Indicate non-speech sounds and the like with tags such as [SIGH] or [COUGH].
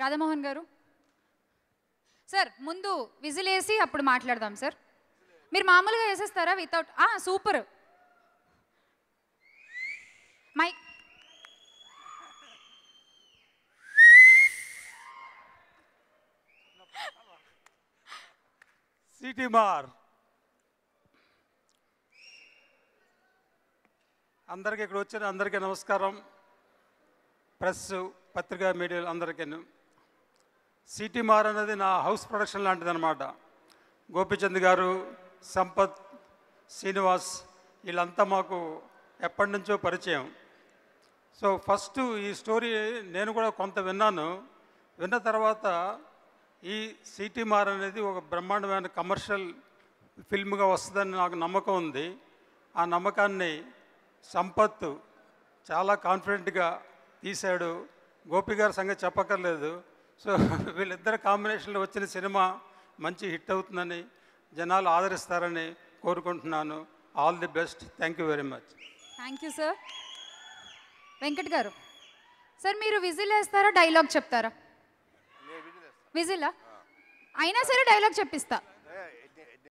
రాధామోహన్ గారు సార్ ముందు విజిల్ వేసి అప్పుడు మాట్లాడదాం సార్ మీరు మామూలుగా వేసేస్తారా వితౌట్ సూపర్ మై సిటీ మార్ అందరికీ ఇక్కడ వచ్చిన అందరికీ నమస్కారం ప్రెస్ పత్రికా మీడియాలు అందరికీ సిటీ మార్ అనేది నా హౌస్ ప్రొడక్షన్ అనమాట గోపిచంద్ గారు సంపత్ శ్రీనివాస్ వీళ్ళంతా మాకు ఎప్పటి నుంచో పరిచయం సో ఫస్ట్ ఈ స్టోరీ నేను కూడా కొంత విన్నాను విన్న తర్వాత ఈ సిటీ మార్ అనేది ఒక బ్రహ్మాండమైన కమర్షియల్ ఫిల్మ్గా వస్తుందని నాకు నమ్మకం ఉంది ఆ నమ్మకాన్ని సంపత్ చాలా కాన్ఫిడెంట్గా తీశాడు గోపి గారి సంగతి చెప్పక్కర్లేదు సో [LAUGHS] వీళ్ళిద్దరు కాంబినేషన్లో వచ్చిన సినిమా మంచి హిట్ అవుతుందని జనాలు ఆదరిస్తారని కోరుకుంటున్నాను all the best thank you very much thank you sir Venkat గారు సార్ మీరు విజిల్ వేస్తారా డైలాగ్ చెప్తారా విజిలా అయినా సరే డైలాగ్ చెప్పిస్తా